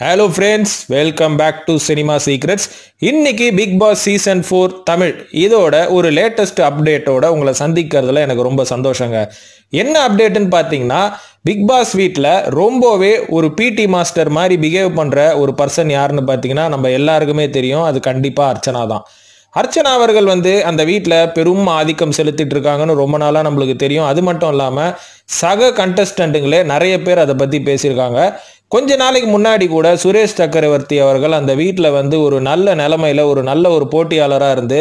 hello friends welcome back to cinema secrets இன்னைக்கு Bigg Boss season four Tamil இதோட ஒரு latest அப்டேட்டோட உங்களை சந்திக்கிறதுல எனக்கு ரொம்ப சந்தோஷங்க என்ன அப்டேட்டுன்னு பார்த்தீங்கன்னா பிக் பாஸ் வீட்டில் ரொம்பவே ஒரு பிடி மாஸ்டர் மாதிரி பிஹேவ் பண்ணுற ஒரு பர்சன் யாருன்னு பார்த்தீங்கன்னா நம்ம எல்லாருக்குமே தெரியும் அது கண்டிப்பாக அர்ச்சனா தான் அர்ச்சனா அவர்கள் வந்து அந்த வீட்டில் பெரும் ஆதிக்கம் செலுத்திட்டு இருக்காங்கன்னு ரொம்ப நாளாக நம்மளுக்கு தெரியும் அது மட்டும் இல்லாமல் சக கண்டஸ்டண்ட்டுங்களே நிறைய பேர் அதை பற்றி பேசியிருக்காங்க கொஞ்ச நாளைக்கு முன்னாடி கூட சுரேஷ் சக்கரவர்த்தி அவர்கள் அந்த வீட்டில் வந்து ஒரு நல்ல நிலமையில் ஒரு நல்ல ஒரு போட்டியாளராக இருந்து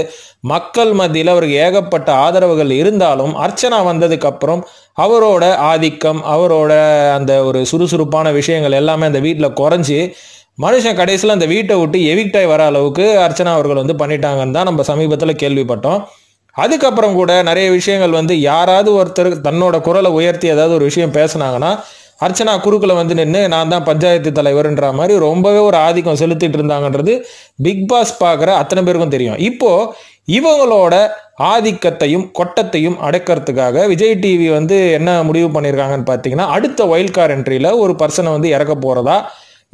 மக்கள் மத்தியில் அவருக்கு ஏகப்பட்ட ஆதரவுகள் இருந்தாலும் அர்ச்சனா வந்ததுக்கப்புறம் அவரோட ஆதிக்கம் அவரோட அந்த ஒரு சுறுசுறுப்பான விஷயங்கள் எல்லாமே அந்த வீட்டில் குறைஞ்சி மனுஷன் கடைசியில் அந்த வீட்டை விட்டு எவிக்டாய் வர அளவுக்கு அர்ச்சனா அவர்கள் வந்து பண்ணிட்டாங்கன்னு தான் நம்ம சமீபத்தில் கேள்விப்பட்டோம் அதுக்கப்புறம் கூட நிறைய விஷயங்கள் வந்து யாராவது ஒருத்தர் தன்னோட குரலை உயர்த்தி ஏதாவது ஒரு விஷயம் பேசினாங்கன்னா அர்ச்சனா குறுக்கில் வந்து நின்று நான் தான் பஞ்சாயத்து தலைவர்ன்ற மாதிரி ரொம்பவே ஒரு ஆதிக்கம் செலுத்திட்டு இருந்தாங்கன்றது பிக் பாஸ் பார்க்குற அத்தனை பேருக்கும் தெரியும் இப்போது இவங்களோட ஆதிக்கத்தையும் கொட்டத்தையும் அடக்கிறதுக்காக விஜய் டிவி வந்து என்ன முடிவு பண்ணியிருக்காங்கன்னு பார்த்தீங்கன்னா அடுத்த ஒயில்ட் கார் என்ட்ரியில் ஒரு பர்சனை வந்து இறக்க போகிறதா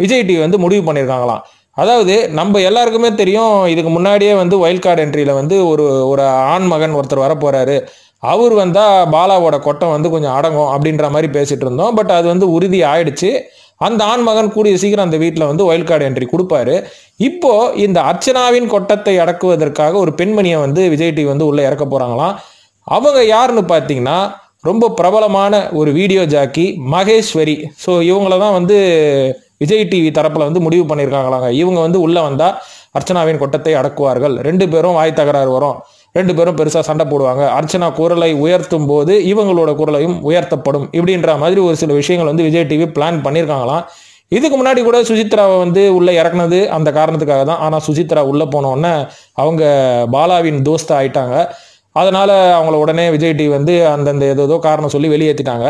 விஜய் டிவி வந்து முடிவு பண்ணியிருக்காங்களாம் அதாவது நம்ம எல்லாருக்குமே தெரியும் இதுக்கு முன்னாடியே வந்து வைல்ட் கார்டு என்ட்ரியில் வந்து ஒரு ஒரு ஆண் மகன் ஒருத்தர் வர போகிறாரு அவர் வந்தால் பாலாவோட கொட்டம் வந்து கொஞ்சம் அடங்கும் அப்படின்ற மாதிரி பேசிகிட்டு இருந்தோம் பட் அது வந்து உறுதி ஆயிடுச்சு அந்த ஆண் மகன் கூடிய சீக்கிரம் அந்த வீட்டில் வந்து ஒயில் கார்டு என்ட்ரி கொடுப்பாரு இப்போ இந்த அர்ச்சனாவின் கொட்டத்தை அடக்குவதற்காக ஒரு பெண்மணியை வந்து விஜய் டிவி வந்து உள்ளே இறக்க போகிறாங்களாம் அவங்க யாருன்னு பார்த்தீங்கன்னா ரொம்ப பிரபலமான ஒரு வீடியோ ஜாக்கி மகேஸ்வரி ஸோ இவங்கள தான் வந்து விஜய் டிவி தரப்பில் வந்து முடிவு பண்ணியிருக்காங்களாங்க இவங்க வந்து உள்ளே வந்தால் அர்ச்சனாவின் கொட்டத்தை அடக்குவார்கள் ரெண்டு பேரும் வாய் தகராறு வரும் ரெண்டு பேரும் பெருசாக சண்டை போடுவாங்க அர்ச்சனா குரலை உயர்த்தும் போது இவங்களோட குரலையும் உயர்த்தப்படும் இப்படின்ற மாதிரி ஒரு சில விஷயங்கள் வந்து விஜய் டிவி பிளான் பண்ணியிருக்காங்களாம் இதுக்கு முன்னாடி கூட சுசித்ராவை வந்து உள்ளே இறக்குனது அந்த காரணத்துக்காக தான் ஆனால் சுசித்ரா உள்ளே போனோடனே அவங்க பாலாவின் தோஸ்தா ஆயிட்டாங்க அதனால் அவங்கள உடனே விஜய் டிவி வந்து அந்தந்த ஏதோ காரணம் சொல்லி வெளியேற்றிட்டாங்க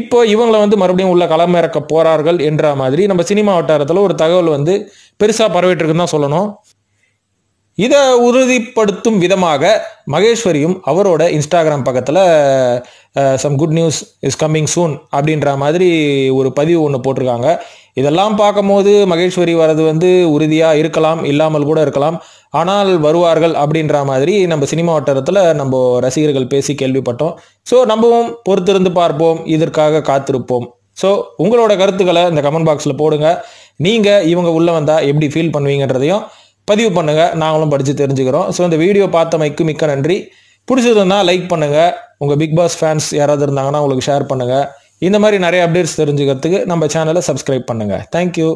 இப்போ இவங்களை வந்து மறுபடியும் உள்ள களமிறக்க போறார்கள் என்ற மாதிரி நம்ம சினிமா வட்டாரத்தில் ஒரு தகவல் வந்து பெருசாக பரவிட்டு தான் சொல்லணும் இதை உறுதிப்படுத்தும் விதமாக மகேஸ்வரியும் அவரோட இன்ஸ்டாகிராம் பக்கத்தில் some good news is coming soon அப்படின்ற மாதிரி ஒரு பதிவு ஒன்று போட்டிருக்காங்க இதெல்லாம் பார்க்கும்போது மகேஸ்வரி வர்றது வந்து உறுதியாக இருக்கலாம் இல்லாமல் கூட இருக்கலாம் ஆனால் வருவார்கள் அப்படின்ற மாதிரி நம்ம சினிமா வட்டாரத்தில் நம்ம ரசிகர்கள் பேசி கேள்விப்பட்டோம் ஸோ நம்மவும் பொறுத்திருந்து பார்ப்போம் இதற்காக காத்திருப்போம் ஸோ உங்களோட கருத்துக்களை இந்த கமெண்ட் பாக்ஸில் போடுங்க நீங்கள் இவங்க உள்ளே வந்தால் எப்படி ஃபீல் பண்ணுவீங்கன்றதையும் பதிவு பண்ணுங்கள் நாங்களும் படித்து தெரிஞ்சுக்கிறோம் ஸோ இந்த வீடியோ பார்த்தமைக்கு மிக்க நன்றி பிடிச்சதுன்னா லைக் பண்ணுங்கள் உங்கள் பிக் பாஸ் ஃபேன்ஸ் யாராவது இருந்தாங்கன்னா உங்களுக்கு ஷேர் பண்ணுங்கள் இந்த மாதிரி நிறைய அப்டேட்ஸ் தெரிஞ்சுக்கிறதுக்கு நம்ம சேனலை சப்ஸ்கிரைப் பண்ணுங்கள் தேங்க்யூ